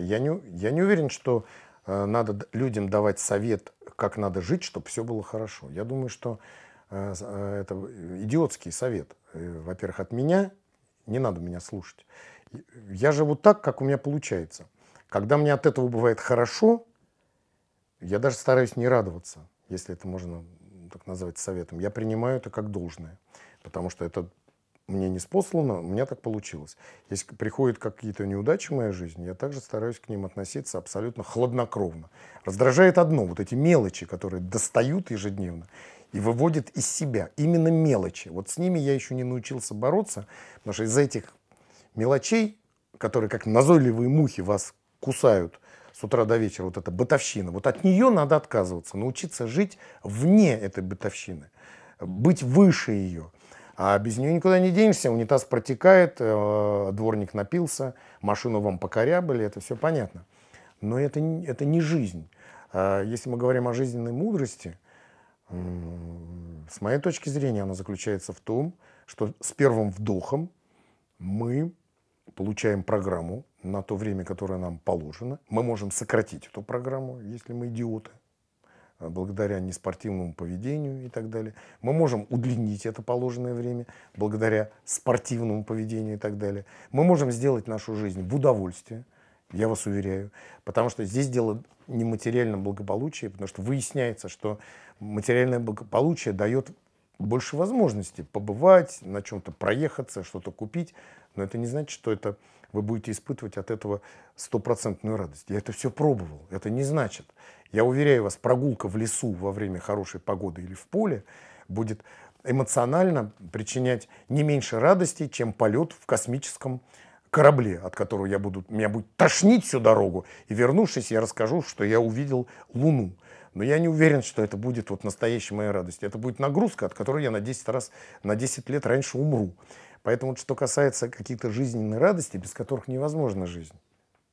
Я не, я не уверен, что э, надо людям давать совет, как надо жить, чтобы все было хорошо. Я думаю, что э, э это идиотский совет. Э, во-первых, от меня не надо меня слушать. Э, я живу так, как у меня получается. Когда мне от этого бывает хорошо, я даже стараюсь не радоваться, если это можно так назвать советом. Я принимаю это как должное, потому что это мне не спослано, у меня так получилось. Если приходят какие-то неудачи в моей жизни, я также стараюсь к ним относиться абсолютно хладнокровно. Раздражает одно, вот эти мелочи, которые достают ежедневно и выводят из себя. Именно мелочи. Вот с ними я еще не научился бороться, потому что из этих мелочей, которые как назойливые мухи вас кусают с утра до вечера, вот эта бытовщина, вот от нее надо отказываться, научиться жить вне этой бытовщины, быть выше ее. А без нее никуда не денешься, унитаз протекает, э, дворник напился, машину вам покорябали, это все понятно. Но это, это не жизнь. А если мы говорим о жизненной мудрости, с моей точки зрения она заключается в том, что с первым вдохом мы получаем программу на то время, которое нам положено. Мы можем сократить эту программу, если мы идиоты. Э, благодаря неспортивному поведению и так далее. Мы можем удлинить это положенное время благодаря спортивному поведению и так далее. Мы можем сделать нашу жизнь в удовольствие, я вас уверяю. Потому что здесь дело не в материальном благополучии, потому что выясняется, что материальное благополучие дает больше возможностей побывать, на чем-то проехаться, что-то купить. Но это не значит, что это вы будете испытывать от этого стопроцентную радость. Я это все пробовал, это не значит. Я уверяю вас, прогулка в лесу во время хорошей погоды или в поле будет эмоционально причинять не меньше радости, чем полет в космическом корабле, от которого я буду, меня будет тошнить всю дорогу, и вернувшись, я расскажу, что я увидел Луну. Но я не уверен, что это будет вот настоящая моя радость. Это будет нагрузка, от которой я на 10 раз, на 10 лет раньше умру. Поэтому, что касается каких-то жизненных радостей, без которых невозможна жизнь,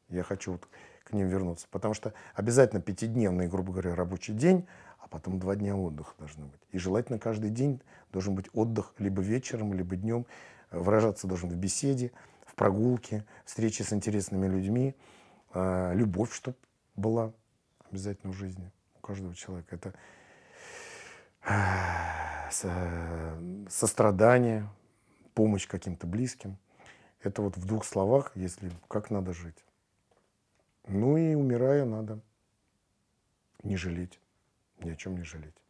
я хочу вот к ним вернуться. Потому что обязательно пятидневный, грубо говоря, рабочий день, а потом два дня отдыха должно быть. И желательно каждый день должен быть отдых либо вечером, либо днем. Выражаться должен в беседе, в прогулке, встрече с интересными людьми, а, любовь, чтобы была обязательно в жизни каждого человека. Это сострадание, помощь каким-то близким. Это вот в двух словах, если как надо жить. Ну и умирая надо не жалеть, ни о чем не жалеть.